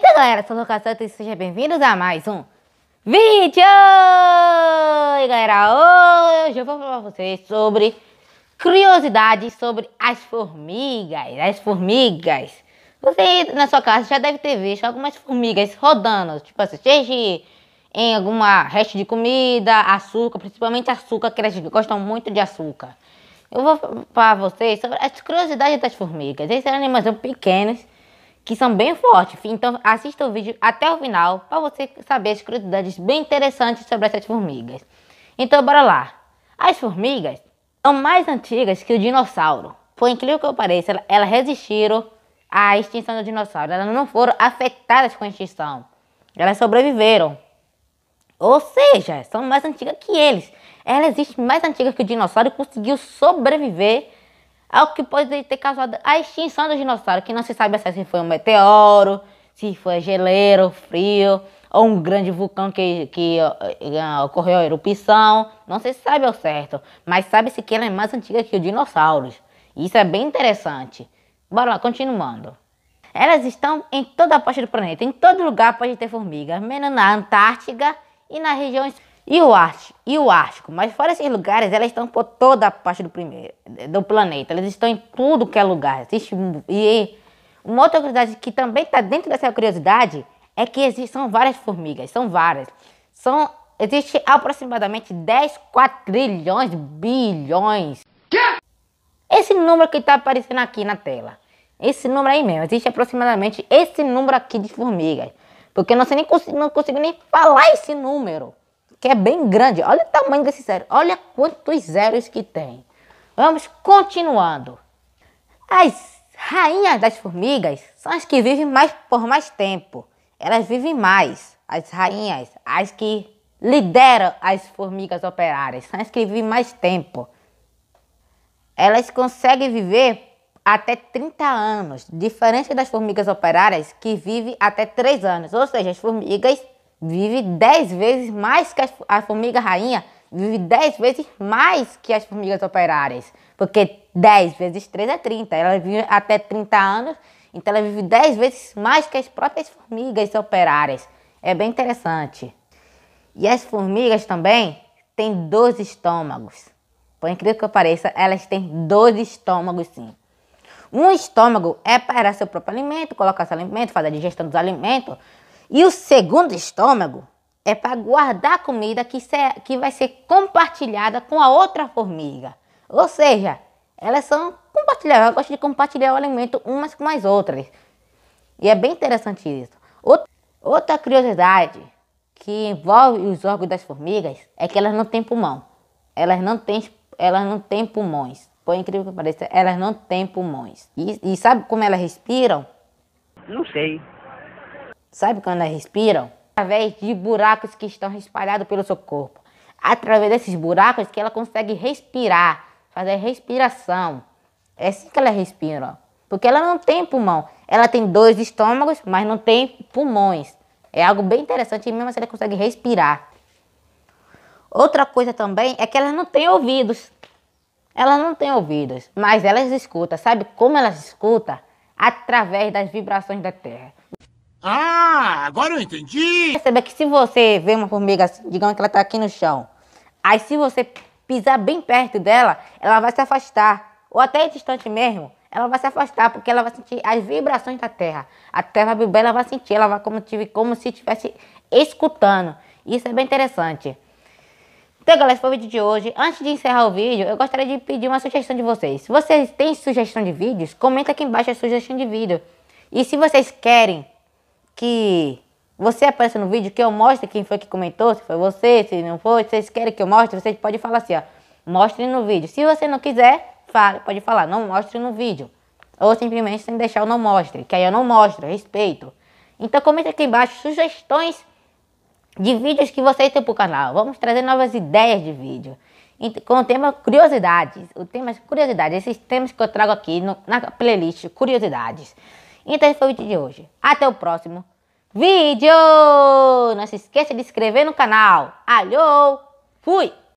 Eita galera, sou o Lucas Santos e sejam bem-vindos a mais um vídeo! E galera, hoje eu vou falar pra vocês sobre curiosidades sobre as formigas. As formigas. Você na sua casa já deve ter visto algumas formigas rodando, tipo assim, seja em alguma resto de comida, açúcar, principalmente açúcar, que elas gostam muito de açúcar. Eu vou falar pra vocês sobre as curiosidades das formigas. Esses animais são pequenos que são bem fortes. Então assista o vídeo até o final para você saber as curiosidades bem interessantes sobre essas formigas. Então bora lá. As formigas são mais antigas que o dinossauro. Foi incrível que pareça, elas resistiram à extinção do dinossauro. Elas não foram afetadas com a extinção. Elas sobreviveram. Ou seja, são mais antigas que eles. Ela existe mais antiga que o dinossauro e conseguiu sobreviver algo é que pode ter causado a extinção dos dinossauros, que não se sabe se foi um meteoro, se foi geleiro, frio, ou um grande vulcão que, que uh, ocorreu a erupção. Não se sabe ao certo, mas sabe-se que ela é mais antiga que os dinossauros. Isso é bem interessante. Bora lá, continuando. Elas estão em toda a parte do planeta, em todo lugar pode ter formigas, menos na Antártica e nas regiões e o Ártico, e o Ártico. Mas fora esses lugares, elas estão por toda a parte do, primeiro, do planeta. Elas estão em tudo que é lugar. Existe, e uma outra curiosidade que também está dentro dessa curiosidade é que existem são várias formigas, são várias. São, existe aproximadamente 10 quatrilhões bilhões. Esse número que está aparecendo aqui na tela. Esse número aí mesmo. Existe aproximadamente esse número aqui de formigas. Porque eu não, sei nem, não consigo nem falar esse número que é bem grande. Olha o tamanho desse zero. Olha quantos zeros que tem. Vamos continuando. As rainhas das formigas são as que vivem mais por mais tempo. Elas vivem mais. As rainhas, as que lideram as formigas operárias, são as que vivem mais tempo. Elas conseguem viver até 30 anos, diferente das formigas operárias que vivem até 3 anos. Ou seja, as formigas vive 10 vezes mais que a formiga rainha, vive 10 vezes mais que as formigas operárias. Porque 10 vezes 3 é 30. Ela vive até 30 anos, então ela vive 10 vezes mais que as próprias formigas operárias. É bem interessante. E as formigas também têm 12 estômagos. Por incrível que pareça, elas têm 12 estômagos sim. Um estômago é para seu próprio alimento, colocar seu alimento, fazer a digestão dos alimentos, e o segundo estômago é para guardar a comida que, que vai ser compartilhada com a outra formiga. Ou seja, elas são compartilhadas. elas gostam de compartilhar o alimento umas com as outras. E é bem interessante isso. Outra curiosidade que envolve os órgãos das formigas é que elas não têm pulmão. Elas não têm, elas não têm pulmões. Por incrível que pareça, elas não têm pulmões. E, e sabe como elas respiram? Não sei. Sabe quando elas respiram? Através de buracos que estão espalhados pelo seu corpo. Através desses buracos que ela consegue respirar, fazer respiração. É assim que ela respira, porque ela não tem pulmão. Ela tem dois estômagos, mas não tem pulmões. É algo bem interessante, mesmo se assim ela consegue respirar. Outra coisa também é que elas não têm ouvidos. Elas não têm ouvidos, mas elas escutam. Sabe como elas escutam? Através das vibrações da Terra. Ah, agora eu entendi! Perceba que se você vê uma formiga, assim, digamos que ela está aqui no chão, aí se você pisar bem perto dela, ela vai se afastar, ou até distante mesmo, ela vai se afastar, porque ela vai sentir as vibrações da terra. A terra vibrar, ela vai sentir, ela vai como, como se estivesse escutando. Isso é bem interessante. Então, galera, esse foi o vídeo de hoje. Antes de encerrar o vídeo, eu gostaria de pedir uma sugestão de vocês. Se vocês têm sugestão de vídeos, comenta aqui embaixo a sugestão de vídeo. E se vocês querem que você apareça no vídeo, que eu mostre quem foi que comentou, se foi você, se não foi, se vocês querem que eu mostre, vocês podem falar assim, ó, mostre no vídeo. Se você não quiser, pode falar, não mostre no vídeo. Ou simplesmente sem deixar o não mostre, que aí eu não mostro, respeito. Então comenta aqui embaixo sugestões de vídeos que vocês têm pro canal. Vamos trazer novas ideias de vídeo. Com o tema curiosidades. O tema é curiosidades. Esses temas que eu trago aqui no, na playlist Curiosidades. Então esse foi o vídeo de hoje. Até o próximo vídeo! Não se esqueça de se inscrever no canal. Alô! Fui!